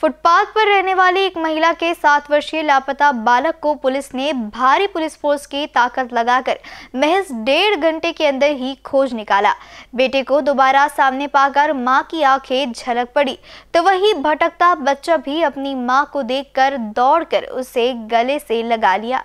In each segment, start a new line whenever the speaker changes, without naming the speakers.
footpath पर रहने वाली एक महिला के सात वर्षीय लापता बालक को पुलिस ने भारी पुलिस फोर्स की ताकत लगाकर महज डेढ़ घंटे के अंदर ही खोज निकाला बेटे को दोबारा सामने पाकर मां की आंखें झलक पड़ी तो वही भटकता बच्चा भी अपनी मां को देखकर दौड़कर उसे गले से लगा लिया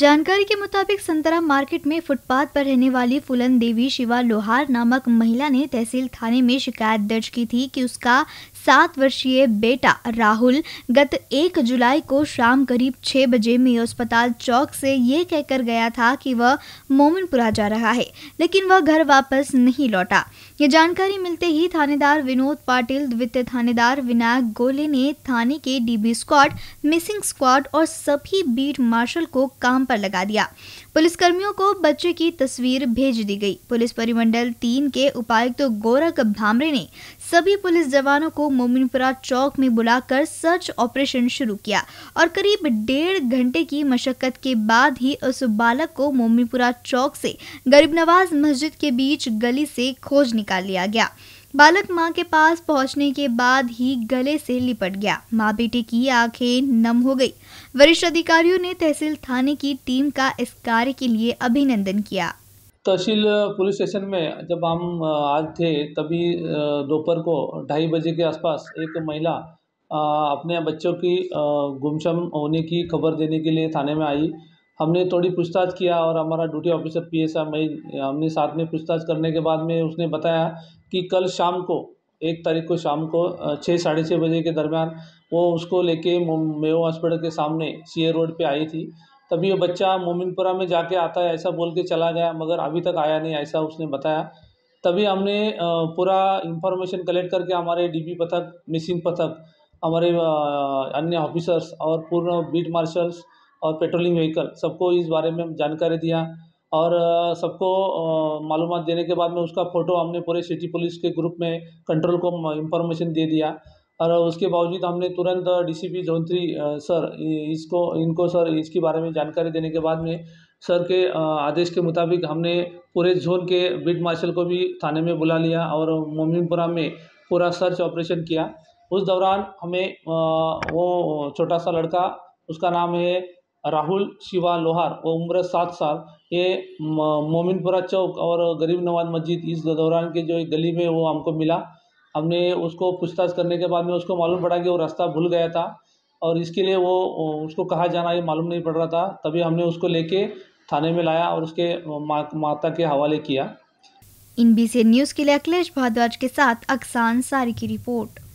जानकारी के मुताबिक संतरा मार्केट में फुटपाथ पर रहने वाली फुलन देवी शिवा लोहार नामक महिला ने तहसील थाने में शिकायत दर्ज की थी कि उसका सात वर्षीय बेटा राहुल गत एक जुलाई को शाम करीब छह बजे में अस्पताल चौक से ये कहकर गया था कि वह मोमिनपुरा जा रहा है लेकिन वह घर वापस नहीं लौटा ये जानकारी मिलते ही थानेदार विनोद पाटिल द्वितीय थानेदार विनायक गोले ने थाने के डीबी स्क्वाड मिसिंग स्क्वाड और सभी बीट मार्शल को काम काम पर लगा दिया पुलिसकर्मियों को बच्चे की तस्वीर भेज दी गई पुलिस परिमंडल तीन के उपायुक्त गोरख भामरे ने सभी पुलिस जवानों को मोमिनपुरा चौक में बुलाकर सर्च ऑपरेशन शुरू किया और करीब डेढ़ घंटे की मशक्कत के बाद ही उस बालक को मोमिनपुरा चौक से गरीब नवाज मस्जिद के बीच गली से खोज निकाल लिया गया बालक माँ के पास पहुंचने के बाद ही गले से लिपट गया माँ बेटे की आंखें नम हो गई वरिष्ठ अधिकारियों ने तहसील थाने की टीम का इस कार्य के लिए अभिनंदन किया
तहसील पुलिस स्टेशन में जब हम आज थे तभी दोपहर को ढाई बजे के आसपास एक महिला अपने बच्चों की गुमशम होने की खबर देने के लिए थाने में आई हमने थोड़ी पूछताछ किया और हमारा ड्यूटी ऑफिसर पी एस हमने साथ में पूछताछ करने के बाद में उसने बताया कि कल शाम को एक तारीख को शाम को छः साढ़े छः बजे के दरमियान वो उसको लेके मेयो हॉस्पिटल के सामने सी रोड पे आई थी तभी वो बच्चा मोमिनपुरा में जाके आता है ऐसा बोल के चला गया मगर अभी तक आया नहीं ऐसा उसने बताया तभी हमने पूरा इंफॉर्मेशन कलेक्ट करके हमारे डी पी पथक मिसिंग पथक हमारे अन्य ऑफिसर्स और पूर्ण बीट मार्शल्स और पेट्रोलिंग व्हीकल सबको इस बारे में जानकारी दिया और सबको मालूम देने के बाद में उसका फ़ोटो हमने पूरे सिटी पुलिस के ग्रुप में कंट्रोल को इंफॉर्मेशन दे दिया और उसके बावजूद हमने तुरंत डीसीपी जौनत्री सर इसको इनको सर इसके बारे में जानकारी देने के बाद में सर के आदेश के मुताबिक हमने पूरे जोन के बीट मार्शल को भी थाने में बुला लिया और मोमिनपुरा में पूरा सर्च ऑपरेशन किया उस दौरान हमें वो छोटा सा लड़का उसका नाम है राहुल शिवा लोहार व उम्र सात साल ये मोमिनपुरा चौक और गरीब नवाज मस्जिद इस दौरान के जो एक गली में वो हमको मिला हमने उसको पूछताछ करने के बाद में उसको मालूम पड़ा कि वो रास्ता भूल गया था और इसके लिए वो उसको कहाँ जाना ये मालूम नहीं पड़ रहा था तभी हमने उसको लेके थाने में लाया और उसके मा, माता के हवाले किया
इन बी न्यूज़ के लिए अखिलेश भारद्वाज के साथ अक्सान सारी की रिपोर्ट